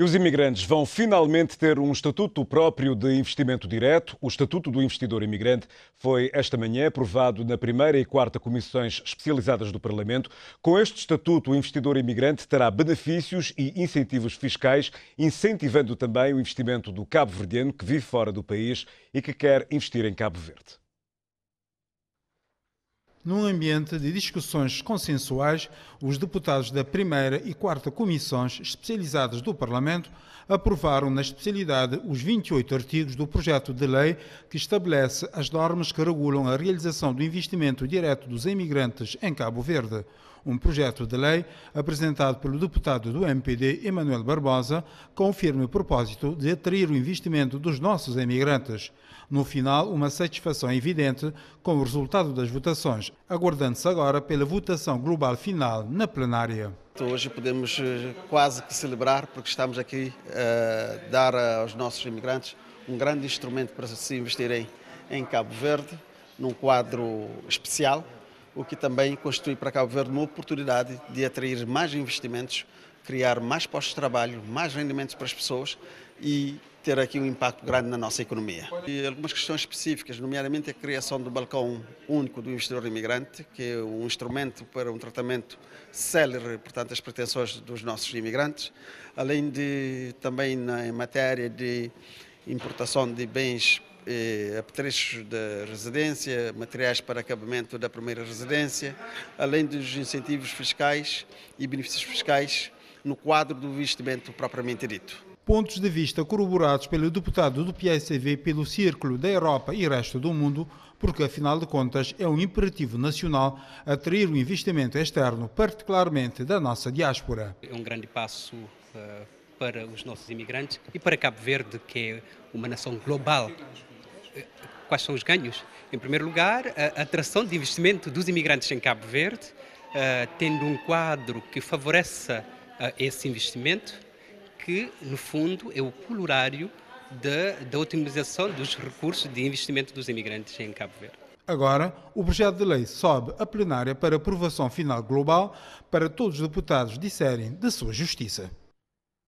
E os imigrantes vão finalmente ter um estatuto próprio de investimento direto. O Estatuto do Investidor Imigrante foi esta manhã aprovado na primeira e quarta comissões especializadas do Parlamento. Com este estatuto, o investidor imigrante terá benefícios e incentivos fiscais, incentivando também o investimento do cabo-verdiano que vive fora do país e que quer investir em Cabo Verde. Num ambiente de discussões consensuais, os deputados da primeira e quarta comissões especializadas do Parlamento aprovaram na especialidade os 28 artigos do projeto de lei que estabelece as normas que regulam a realização do investimento direto dos imigrantes em Cabo Verde. Um projeto de lei apresentado pelo deputado do MPD, Emanuel Barbosa, com o firme propósito de atrair o investimento dos nossos imigrantes. No final, uma satisfação evidente com o resultado das votações aguardando-se agora pela votação global final na plenária. Hoje podemos eh, quase que celebrar, porque estamos aqui a eh, dar aos nossos imigrantes um grande instrumento para se investirem em Cabo Verde, num quadro especial o que também constitui para Cabo Verde uma oportunidade de atrair mais investimentos, criar mais postos de trabalho, mais rendimentos para as pessoas e ter aqui um impacto grande na nossa economia. E algumas questões específicas, nomeadamente a criação do balcão único do investidor imigrante, que é um instrumento para um tratamento célere, portanto, as pretensões dos nossos imigrantes, além de também na, em matéria de importação de bens eh, apetrechos da residência, materiais para acabamento da primeira residência, além dos incentivos fiscais e benefícios fiscais no quadro do investimento propriamente dito. Pontos de vista corroborados pelo deputado do PSV pelo Círculo da Europa e resto do mundo, porque afinal de contas é um imperativo nacional atrair o investimento externo, particularmente da nossa diáspora. É um grande passo uh, para os nossos imigrantes e para Cabo Verde, que é uma nação global quais são os ganhos? Em primeiro lugar, a atração de investimento dos imigrantes em Cabo Verde, eh, tendo um quadro que favoreça eh, esse investimento, que no fundo é o colorário da, da otimização dos recursos de investimento dos imigrantes em Cabo Verde. Agora, o projeto de lei sobe à plenária para aprovação final global para todos os deputados disserem de sua justiça.